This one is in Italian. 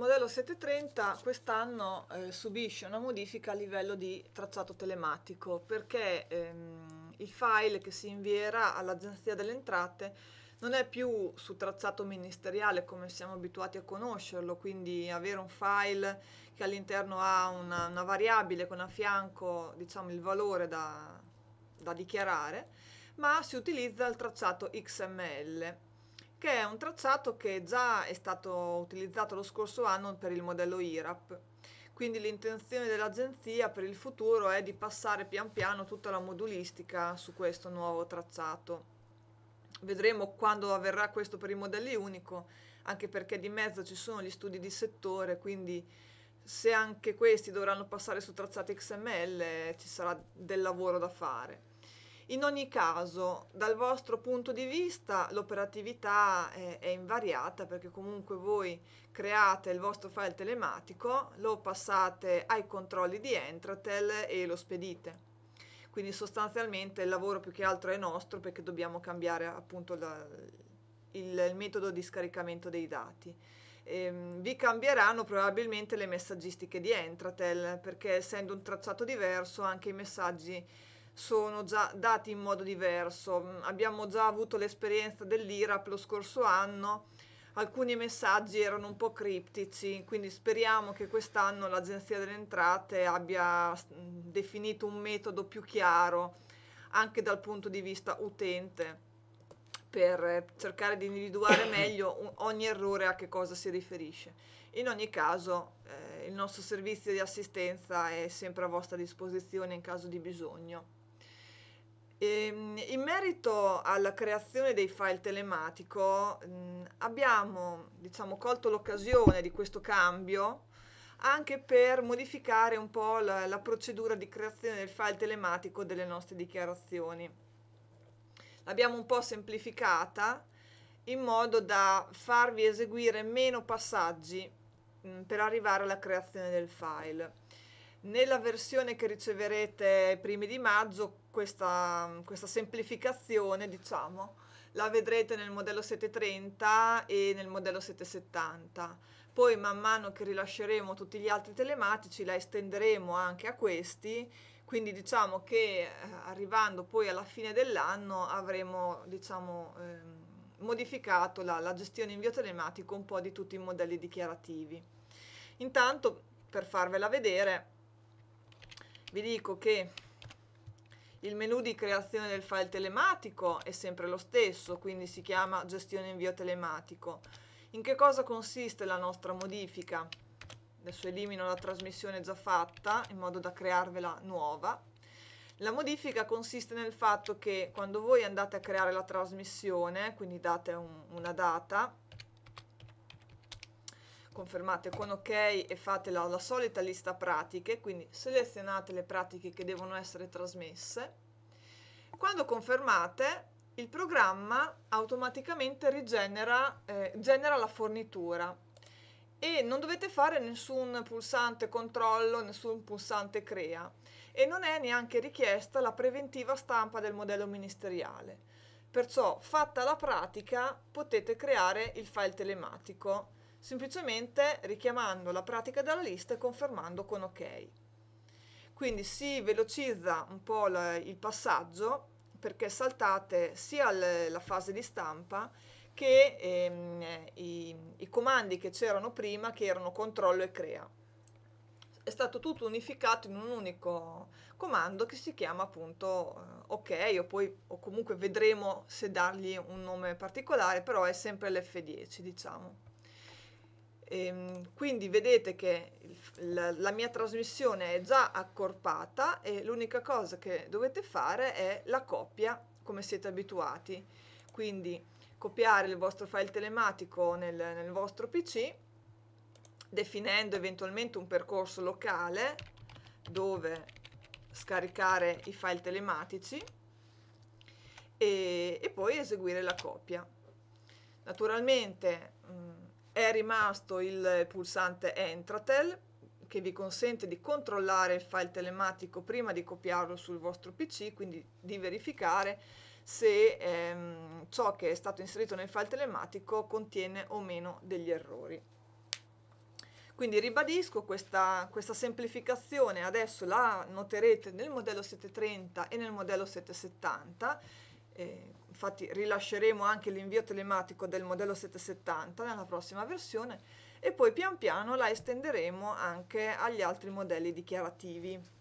modello 730 quest'anno eh, subisce una modifica a livello di tracciato telematico perché ehm, il file che si invierà all'Agenzia delle Entrate non è più su tracciato ministeriale come siamo abituati a conoscerlo, quindi avere un file che all'interno ha una, una variabile con a fianco diciamo, il valore da, da dichiarare, ma si utilizza il tracciato XML che è un tracciato che già è stato utilizzato lo scorso anno per il modello IRAP. Quindi l'intenzione dell'agenzia per il futuro è di passare pian piano tutta la modulistica su questo nuovo tracciato. Vedremo quando avverrà questo per i modelli unico, anche perché di mezzo ci sono gli studi di settore, quindi se anche questi dovranno passare su tracciati XML ci sarà del lavoro da fare. In ogni caso, dal vostro punto di vista, l'operatività è, è, invariata perché comunque voi create il vostro file telematico, lo passate ai controlli di Entratel e lo spedite. Quindi sostanzialmente il lavoro più che altro è nostro perché dobbiamo cambiare appunto la, il, il, metodo di scaricamento dei dati. Ehm, vi cambieranno probabilmente le messaggistiche di Entratel perché essendo un tracciato diverso anche i messaggi sono già dati in modo diverso. Abbiamo già avuto l'esperienza dell'IRAP lo scorso anno, alcuni messaggi erano un po' criptici, quindi speriamo che quest'anno l'Agenzia delle Entrate abbia definito un metodo più chiaro anche dal punto di vista utente per eh, cercare di individuare meglio ogni errore a che cosa si riferisce. In ogni caso eh, il nostro servizio di assistenza è sempre a vostra disposizione in caso di bisogno. Ehm, in merito alla creazione dei file telematico mm, abbiamo diciamo, colto l'occasione di questo cambio anche per modificare un po' la, la procedura di creazione del file telematico delle nostre dichiarazioni l'abbiamo un po' semplificata in modo da farvi eseguire meno passaggi mh, mm, per arrivare alla creazione del file. Nella versione che riceverete ai primi di maggio questa, questa semplificazione, diciamo, la vedrete nel modello 730 e nel modello 770. Poi man mano che rilasceremo tutti gli altri telematici la estenderemo anche a questi quindi diciamo che eh, arrivando poi alla fine dell'anno avremo diciamo, ehm, modificato la, la, gestione in via telematica un po' di tutti i modelli dichiarativi. Intanto per farvela vedere vi dico che il menu di creazione del file telematico è sempre lo stesso, quindi si chiama gestione invio telematico. In che cosa consiste la nostra modifica? Adesso elimino la trasmissione già fatta in modo da crearvela nuova. La modifica consiste nel fatto che quando voi andate a creare la trasmissione, quindi date un, una data, confermate con ok e fate la, la solita lista pratiche, quindi selezionate le pratiche che devono essere trasmesse. Quando confermate, il programma automaticamente rigenera eh, la fornitura e non dovete fare nessun pulsante controllo, nessun pulsante crea e non è neanche richiesta la preventiva stampa del modello ministeriale. Perciò, fatta la pratica, potete creare il file telematico semplicemente richiamando la pratica dalla lista e confermando con ok. Quindi si velocizza un po' il passaggio perché saltate sia la fase di stampa che ehm, i, i comandi che c'erano prima, che erano controllo e crea. È stato tutto unificato in un unico comando che si chiama appunto eh, ok o poi o comunque vedremo se dargli un nome particolare, però è sempre l'F10 diciamo ehm, quindi vedete che la, la, mia trasmissione è già accorpata e l'unica cosa che dovete fare è la coppia, come siete abituati quindi copiare il vostro file telematico nel, nel vostro PC, definendo eventualmente un percorso locale dove scaricare i file telematici e, e poi eseguire la copia. Naturalmente mh, è rimasto il pulsante Entratel che vi consente di controllare il file telematico prima di copiarlo sul vostro PC, quindi di verificare se ehm, ciò che è stato inserito nel file telematico contiene o meno degli errori. Quindi ribadisco questa, questa, semplificazione, adesso la noterete nel modello 730 e nel modello 770, eh, infatti rilasceremo anche l'invio telematico del modello 770 nella prossima versione e poi pian piano la estenderemo anche agli altri modelli dichiarativi.